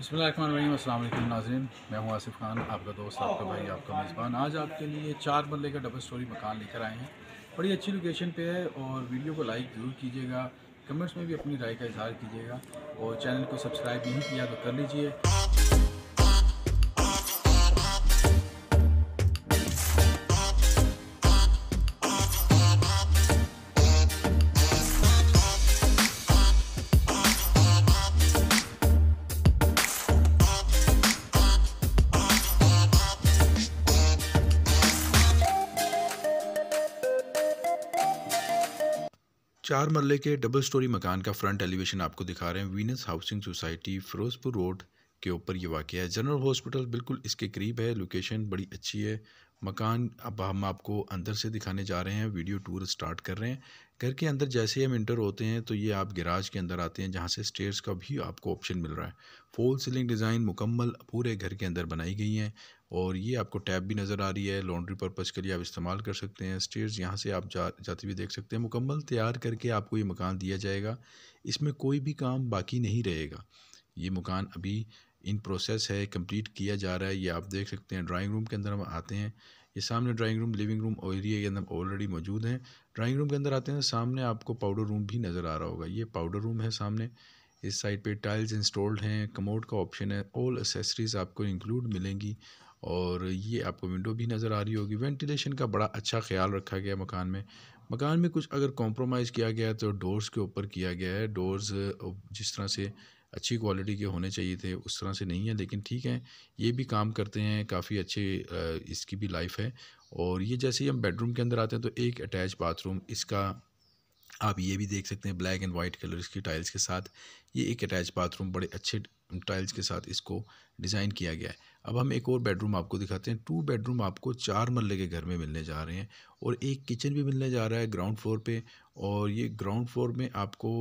बसमिल नाजीन मैं हूं आसिफ खान आपका दोस्त आपका भाई आपका मेज़बान आज आपके लिए चार मल्ले का डबल स्टोरी मकान लेकर आए हैं बड़ी अच्छी लोकेशन पे है और वीडियो को लाइक ज़रूर कीजिएगा कमेंट्स में भी अपनी राय का इजहार कीजिएगा और चैनल को सब्सक्राइब नहीं किया तो कर लीजिए चार मरले के डबल स्टोरी मकान का फ्रंट एलिवेशन आपको दिखा रहे हैं Venus housing society Firozpur road के ऊपर ये वाक़ है जनरल हॉस्पिटल बिल्कुल इसके करीब है लोकेशन बड़ी अच्छी है मकान अब हम आपको अंदर से दिखाने जा रहे हैं वीडियो टूर स्टार्ट कर रहे हैं घर के अंदर जैसे ही हम इंटर होते हैं तो ये आप गिराज के अंदर आते हैं जहाँ से स्टेयर्स का भी आपको ऑप्शन मिल रहा है फोल सीलिंग डिज़ाइन मुकम्मल पूरे घर के अंदर बनाई गई हैं और ये आपको टैब भी नज़र आ रही है लॉन्ड्री पर्पज़ के लिए आप इस्तेमाल कर सकते हैं स्टेयर्स यहाँ से आप जा जाते हुए देख सकते हैं मुकम्मल तैयार करके आपको ये मकान दिया जाएगा इसमें कोई भी काम बाकी नहीं रहेगा ये मकान अभी इन प्रोसेस है कंप्लीट किया जा रहा है ये आप देख सकते हैं ड्राइंग रूम के अंदर हम आते हैं ये सामने ड्राइंग रूम लिविंग रूम और एरिया के अंदर ऑलरेडी मौजूद हैं ड्राइंग रूम के अंदर आते हैं सामने आपको पाउडर रूम भी नज़र आ रहा होगा ये पाउडर रूम है सामने इस साइड पे टाइल्स इंस्टॉल्ड हैं कमोड का ऑप्शन है ऑल एसेसरीज़ आपको इंक्लूड मिलेंगी और ये आपको विंडो भी नज़र आ रही होगी वेंटिलेशन का बड़ा अच्छा ख्याल रखा गया मकान में मकान में कुछ अगर कॉम्प्रोमाइज़ किया गया तो डोर्स के ऊपर किया गया है डोर्स जिस तरह से अच्छी क्वालिटी के होने चाहिए थे उस तरह से नहीं है लेकिन ठीक है ये भी काम करते हैं काफ़ी अच्छे इसकी भी लाइफ है और ये जैसे ही हम बेडरूम के अंदर आते हैं तो एक अटैच बाथरूम इसका आप ये भी देख सकते हैं ब्लैक एंड वाइट कलर की टाइल्स के साथ ये एक अटैच बाथरूम बड़े अच्छे टाइल्स के साथ इसको डिज़ाइन किया गया है अब हम एक और बेडरूम आपको दिखाते हैं टू बेडरूम आपको चार मरले के घर में मिलने जा रहे हैं और एक किचन भी मिलने जा रहा है ग्राउंड फ्लोर पे और ये ग्राउंड फ्लोर में आपको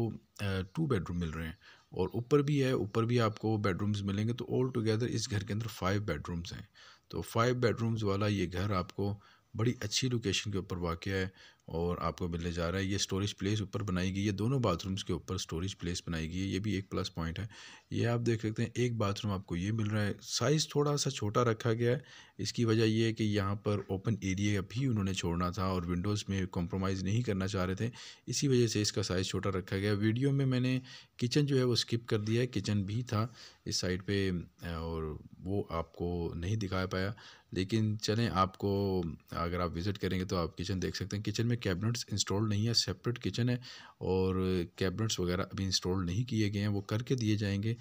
टू बेडरूम मिल रहे हैं और ऊपर भी है ऊपर भी आपको बेडरूम्स मिलेंगे तो ऑल टुगेदर इस घर के अंदर फाइव बेडरूम्स हैं तो फाइव बेडरूम्स वाला ये घर आपको बड़ी अच्छी लोकेशन के ऊपर वाक़ है और आपको मिलने जा रहा है ये स्टोरेज प्लेस ऊपर बनाई गई है दोनों बाथरूम्स के ऊपर स्टोरेज प्लेस बनाई गई है ये भी एक प्लस पॉइंट है ये आप देख सकते हैं एक बाथरूम आपको ये मिल रहा है साइज़ थोड़ा सा छोटा रखा गया है इसकी वजह ये है कि यहाँ पर ओपन एरिया भी उन्होंने छोड़ना था और विंडोज़ में कॉम्प्रोमाइज़ नहीं करना चाह रहे थे इसी वजह से इसका साइज़ छोटा रखा गया वीडियो में मैंने किचन जो है वो स्किप कर दिया है किचन भी था इस साइड पर और वो आपको नहीं दिखा पाया लेकिन चलें आपको अगर आप विज़िट करेंगे तो आप किचन देख सकते हैं किचन में कैबिनेट्स इंस्टॉल नहीं है सेपरेट किचन है और कैबिनेट्स वगैरह अभी इंस्टॉल नहीं किए गए हैं वो करके दिए जाएंगे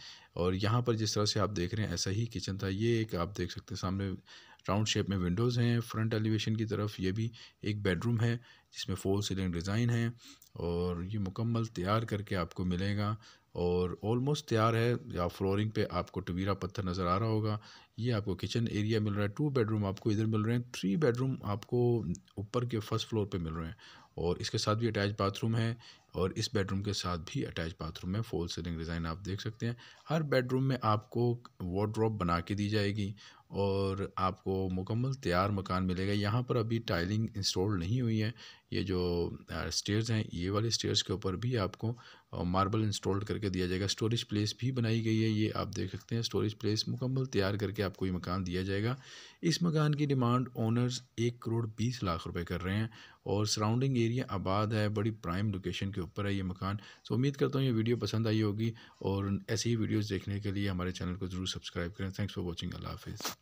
और यहाँ पर जिस तरह से आप देख रहे हैं ऐसा ही किचन था ये एक आप देख सकते हैं सामने राउंड शेप में विंडोज़ हैं फ्रंट एलिवेशन की तरफ ये भी एक बेडरूम है जिसमें फोर सीलिंग डिज़ाइन है और ये मुकम्मल तैयार करके आपको मिलेगा और ऑलमोस्ट तैयार है या फ्लोरिंग पे आपको टवीरा पत्थर नज़र आ रहा होगा ये आपको किचन एरिया मिल रहा है टू बेडरूम आपको इधर मिल रहे हैं थ्री बेडरूम आपको ऊपर के फर्स्ट फ्लोर पे मिल रहे हैं और इसके साथ भी अटैच बाथरूम है और इस बेडरूम के साथ भी अटैच बाथरूम है फॉल सीलिंग डिज़ाइन आप देख सकते हैं हर बेडरूम में आपको वार्ड्रॉप बना के दी जाएगी और आपको मुकम्मल तैयार मकान मिलेगा यहाँ पर अभी टाइलिंग इंस्टॉल नहीं हुई है ये जो स्टेयर्स हैं ये वाले स्टेयर्स के ऊपर भी आपको मार्बल इंस्टॉल करके दिया जाएगा स्टोरेज प्लेस भी बनाई गई है ये आप देख सकते हैं स्टोरेज प्लेस मुकम्मल तैयार करके आपको ये मकान दिया जाएगा इस मकान की डिमांड ओनर्स एक करोड़ बीस लाख रुपए कर रहे हैं और सराउंडिंग एरिया आबाद है बड़ी प्राइम लोकेशन के ऊपर है ये मकान सो उम्मीद करता हूँ ये वीडियो पसंद आई होगी और ऐसी ही वीडियोज़ देखने के लिए हमारे चैनल को ज़रूर सब्सक्राइब करें थैंक्स फॉर वॉचिंग अल्लाह हाफिज़